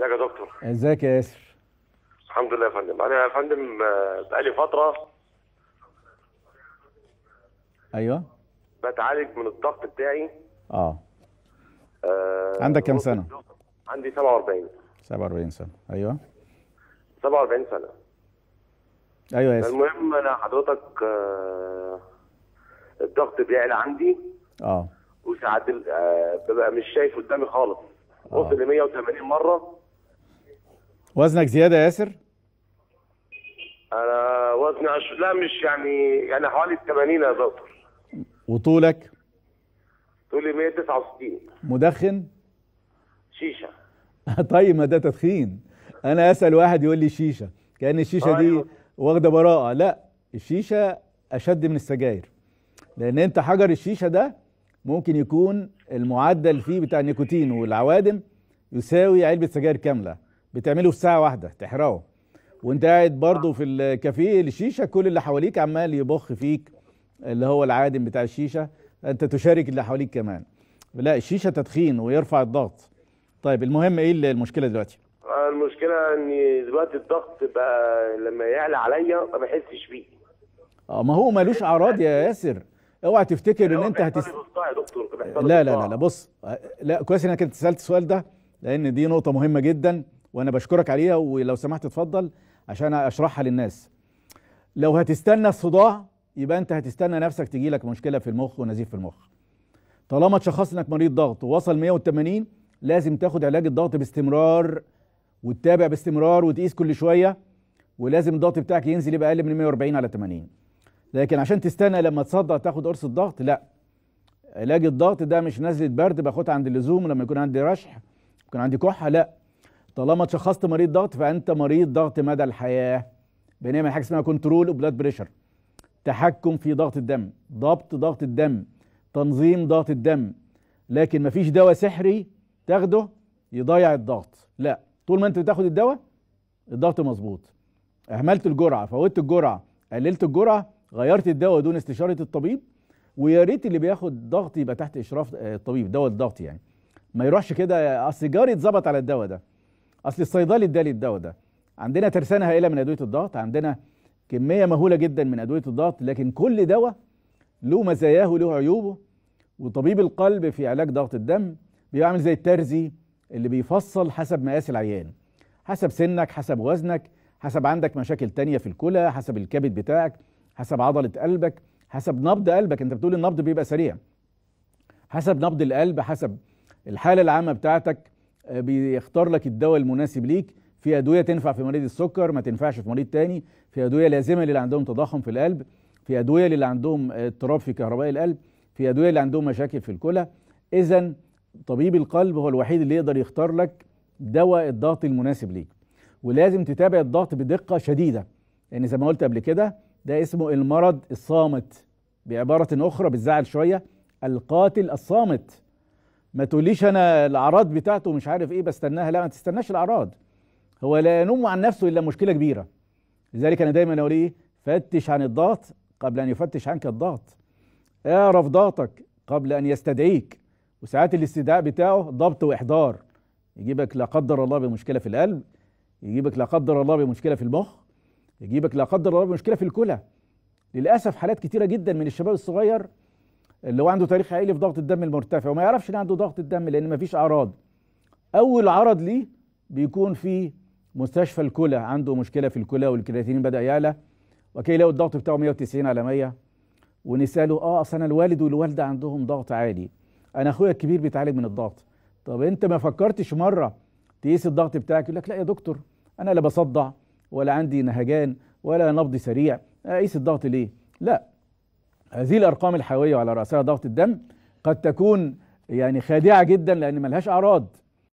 ازيك يا دكتور ازيك يا ياسر الحمد لله يا فندم انا يا فندم آه، بقالي فتره ايوه بتعالج من الضغط بتاعي اه, آه عندك كام سنه عندي 47 47 سنه ايوه 47 سنه ايوه يا ياسر المهم انا حضرتك آه الضغط بيعلى عندي اه وساعات آه، ببقى مش شايف قدامي خالص آه. وصل ل 180 مره وزنك زياده يا ياسر انا وزني عش... لا مش يعني يعني حوالي 80 يا دكتور وطولك طولي 169 مدخن شيشه طيب ما ده تدخين انا اسال واحد يقول لي شيشه كان الشيشه دي أيوه. واخده براءه لا الشيشه اشد من السجاير لان انت حجر الشيشه ده ممكن يكون المعدل فيه بتاع النيكوتين والعوادم يساوي علبه سجاير كامله بتعمله في ساعه واحده تحرقه وانت قاعد برضه في الكافيه الشيشه كل اللي حواليك عمال يبخ فيك اللي هو العادم بتاع الشيشه انت تشارك اللي حواليك كمان لا الشيشه تدخين ويرفع الضغط طيب المهم ايه المشكله دلوقتي المشكله ان دلوقتي الضغط بقى لما يعلى عليا ما بحسش بيه اه ما هو ملوش اعراض يا ياسر اوعى تفتكر ان انت هتس لا لا لا بص آه، لا كويس انك انت سالت السؤال ده لان دي نقطه مهمه جدا وانا بشكرك عليها ولو سمحت اتفضل عشان اشرحها للناس لو هتستنى الصداع يبقى انت هتستنى نفسك تجي لك مشكله في المخ ونزيف في المخ طالما تشخص انك مريض ضغط ووصل 180 لازم تاخد علاج الضغط باستمرار وتتابع باستمرار وتقيس كل شويه ولازم الضغط بتاعك ينزل يبقى اقل من 140 على 80 لكن عشان تستنى لما تصدع تاخد قرص الضغط لا علاج الضغط ده مش نزله برد باخدها عند اللزوم لما يكون عندي رشح يكون عندي كحه لا طالما تشخصت مريض ضغط فانت مريض ضغط مدى الحياه بنعمل حاجه اسمها كنترول اوف بلاد بريشر تحكم في ضغط الدم ضبط ضغط الدم تنظيم ضغط الدم لكن مفيش دواء سحري تاخده يضيع الضغط لا طول ما انت بتاخد الدواء الضغط مظبوط اهملت الجرعه فوتت الجرعه قللت الجرعه غيرت الدواء دون استشاره الطبيب ويا ريت اللي بياخد ضغط يبقى تحت اشراف آه، الطبيب دواء الضغط يعني ما يروحش كده اصل جاري اتظبط على الدواء ده اصل الصيدلي ادالي الدواء ده عندنا ترسانه هائله من ادويه الضغط عندنا كميه مهوله جدا من ادويه الضغط لكن كل دواء له مزاياه وله عيوبه وطبيب القلب في علاج ضغط الدم بيعمل زي الترزي اللي بيفصل حسب مقاس العيان حسب سنك حسب وزنك حسب عندك مشاكل تانية في الكلى حسب الكبد بتاعك حسب عضلة قلبك حسب نبض قلبك انت بتقول النبض بيبقى سريع حسب نبض القلب حسب الحالة العامة بتاعتك آه، بيختار لك الدواء المناسب ليك في ادويه تنفع في مريض السكر ما تنفعش في مريض تاني في ادويه لازمه للي عندهم تضخم في القلب في ادويه للي عندهم آه، اضطراب في كهرباء القلب في ادويه اللي عندهم مشاكل في الكلى اذا طبيب القلب هو الوحيد اللي يقدر يختار لك دواء الضغط المناسب ليك ولازم تتابع الضغط بدقه شديده لان يعني زي ما قلت قبل كده ده اسمه المرض الصامت بعباره اخرى بتزعل شويه القاتل الصامت ما تقوليش انا الاعراض بتاعته مش عارف ايه بستناها لا ما تستناش الاعراض هو لا ينم عن نفسه الا مشكله كبيره لذلك انا دايما اقول ايه فتش عن الضغط قبل ان يفتش عنك الضغط اعرف ضغطك قبل ان يستدعيك وساعات الاستدعاء بتاعه ضبط واحضار يجيبك لا قدر الله بمشكله في القلب يجيبك لا قدر الله بمشكله في المخ يجيبك لا قدر الله بمشكله في الكلى للاسف حالات كتيره جدا من الشباب الصغير اللي هو عنده تاريخ عائلي في ضغط الدم المرتفع وما يعرفش ان عنده ضغط الدم لان مفيش اعراض اول عرض ليه بيكون في مستشفى الكلى عنده مشكله في الكلى والكرياتين بدا يعلى وكي لقوا الضغط بتاعه 190 على 100 ونساله اه اصل انا الوالد والوالده عندهم ضغط عالي انا اخويا الكبير بيتعالج من الضغط طب انت ما فكرتش مره تقيس الضغط بتاعك يقول لك لا يا دكتور انا لا بصدع ولا عندي نهجان ولا نبض سريع اقيس الضغط ليه لا هذه الارقام الحيويه على راسها ضغط الدم قد تكون يعني خادعه جدا لان ملهاش اعراض